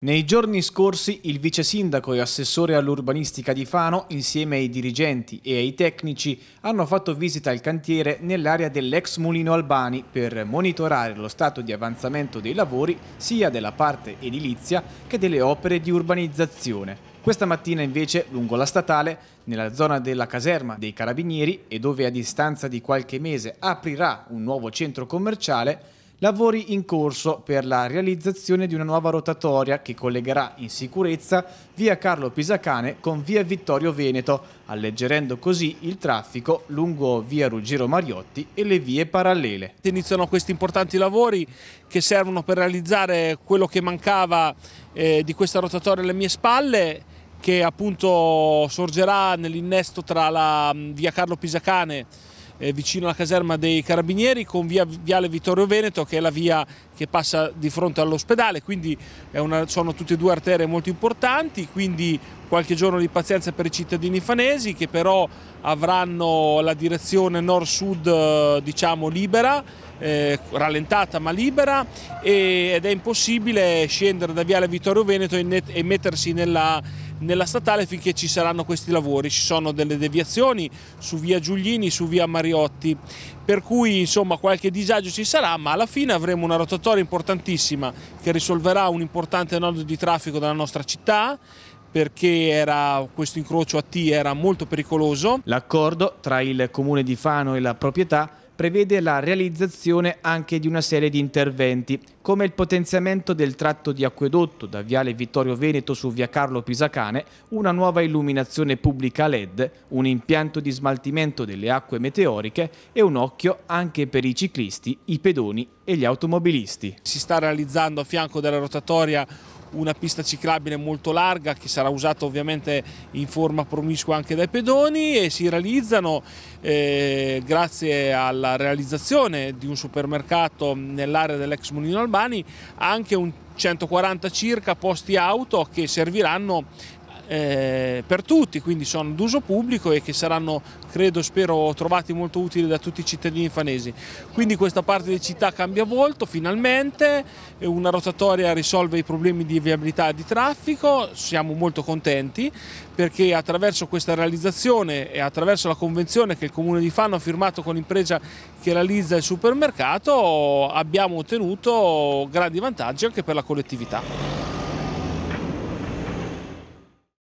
Nei giorni scorsi il vice sindaco e assessore all'urbanistica di Fano, insieme ai dirigenti e ai tecnici, hanno fatto visita al cantiere nell'area dell'ex Mulino Albani per monitorare lo stato di avanzamento dei lavori sia della parte edilizia che delle opere di urbanizzazione. Questa mattina invece, lungo la statale, nella zona della caserma dei Carabinieri e dove a distanza di qualche mese aprirà un nuovo centro commerciale, lavori in corso per la realizzazione di una nuova rotatoria che collegherà in sicurezza via Carlo Pisacane con via Vittorio Veneto, alleggerendo così il traffico lungo via Ruggero Mariotti e le vie parallele. Iniziano questi importanti lavori che servono per realizzare quello che mancava eh, di questa rotatoria alle mie spalle che appunto sorgerà nell'innesto tra la mm, via Carlo Pisacane eh, vicino alla caserma dei Carabinieri con via Viale Vittorio Veneto che è la via che passa di fronte all'ospedale, quindi una, sono tutte e due arterie molto importanti, quindi qualche giorno di pazienza per i cittadini fanesi che però avranno la direzione nord-sud eh, diciamo libera, eh, rallentata ma libera e, ed è impossibile scendere da Viale Vittorio Veneto e, net, e mettersi nella nella statale finché ci saranno questi lavori. Ci sono delle deviazioni su via Giuglini, su via Mariotti, per cui insomma qualche disagio ci sarà, ma alla fine avremo una rotatoria importantissima che risolverà un importante nodo di traffico della nostra città perché era, questo incrocio a T era molto pericoloso. L'accordo tra il comune di Fano e la proprietà prevede la realizzazione anche di una serie di interventi, come il potenziamento del tratto di acquedotto da Viale Vittorio Veneto su Via Carlo Pisacane, una nuova illuminazione pubblica LED, un impianto di smaltimento delle acque meteoriche e un occhio anche per i ciclisti, i pedoni e gli automobilisti. Si sta realizzando a fianco della rotatoria una pista ciclabile molto larga che sarà usata ovviamente in forma promiscua anche dai pedoni e si realizzano eh, grazie alla realizzazione di un supermercato nell'area dell'ex Mulino Albani anche un 140 circa posti auto che serviranno eh, per tutti, quindi sono d'uso pubblico e che saranno, credo, spero, trovati molto utili da tutti i cittadini fanesi. Quindi questa parte di città cambia volto, finalmente, una rotatoria risolve i problemi di viabilità e di traffico, siamo molto contenti perché attraverso questa realizzazione e attraverso la convenzione che il Comune di Fano ha firmato con l'impresa che realizza il supermercato abbiamo ottenuto grandi vantaggi anche per la collettività.